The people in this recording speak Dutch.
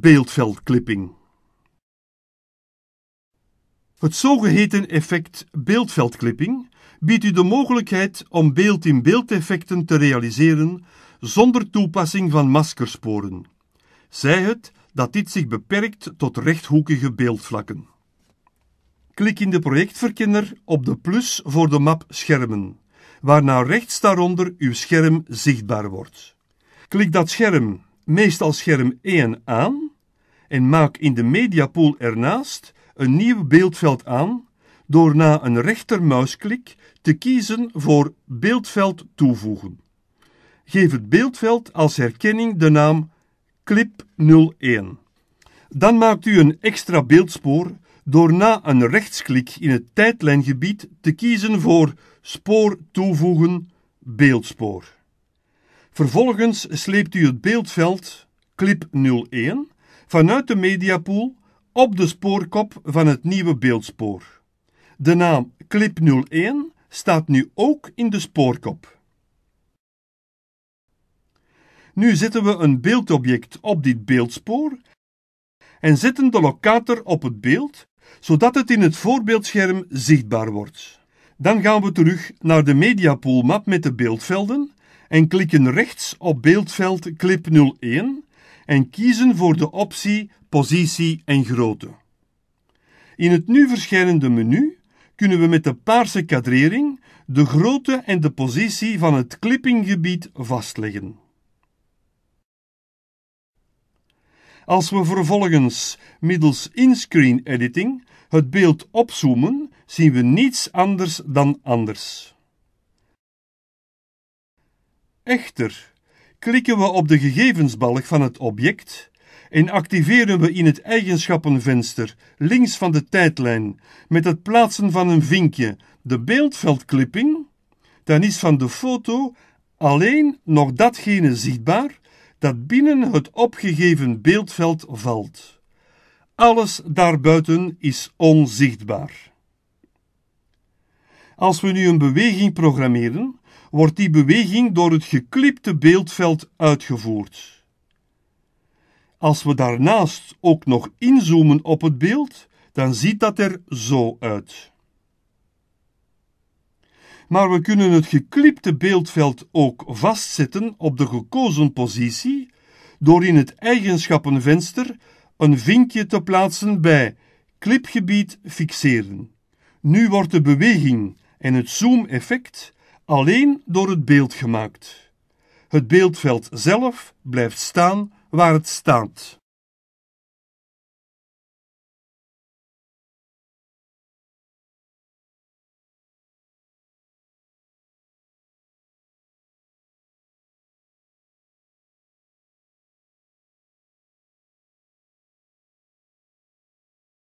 Beeldveldklipping. Het zogeheten effect beeldveldklipping biedt u de mogelijkheid om beeld in beeldeffecten effecten te realiseren zonder toepassing van maskersporen. Zij het dat dit zich beperkt tot rechthoekige beeldvlakken. Klik in de projectverkenner op de plus voor de map Schermen, waarna rechts daaronder uw scherm zichtbaar wordt. Klik dat scherm meestal scherm 1 aan en maak in de mediapool ernaast een nieuw beeldveld aan door na een rechtermuisklik te kiezen voor beeldveld toevoegen. Geef het beeldveld als herkenning de naam Clip 01. Dan maakt u een extra beeldspoor door na een rechtsklik in het tijdlijngebied te kiezen voor Spoor toevoegen, beeldspoor. Vervolgens sleept u het beeldveld, clip 01, vanuit de mediapool op de spoorkop van het nieuwe beeldspoor. De naam clip 01 staat nu ook in de spoorkop. Nu zetten we een beeldobject op dit beeldspoor en zetten de locator op het beeld, zodat het in het voorbeeldscherm zichtbaar wordt. Dan gaan we terug naar de mediapoolmap met de beeldvelden en klikken rechts op beeldveld clip 01 en kiezen voor de optie positie en grootte. In het nu verschijnende menu kunnen we met de paarse kadrering de grootte en de positie van het clippinggebied vastleggen. Als we vervolgens middels in-screen editing het beeld opzoomen, zien we niets anders dan anders. Echter, klikken we op de gegevensbalk van het object en activeren we in het eigenschappenvenster links van de tijdlijn met het plaatsen van een vinkje de beeldveldklipping, dan is van de foto alleen nog datgene zichtbaar dat binnen het opgegeven beeldveld valt. Alles daarbuiten is onzichtbaar. Als we nu een beweging programmeren, wordt die beweging door het geklipte beeldveld uitgevoerd. Als we daarnaast ook nog inzoomen op het beeld, dan ziet dat er zo uit. Maar we kunnen het geklipte beeldveld ook vastzetten op de gekozen positie door in het eigenschappenvenster een vinkje te plaatsen bij clipgebied fixeren. Nu wordt de beweging en het zoom-effect alleen door het beeld gemaakt. Het beeldveld zelf blijft staan waar het staat.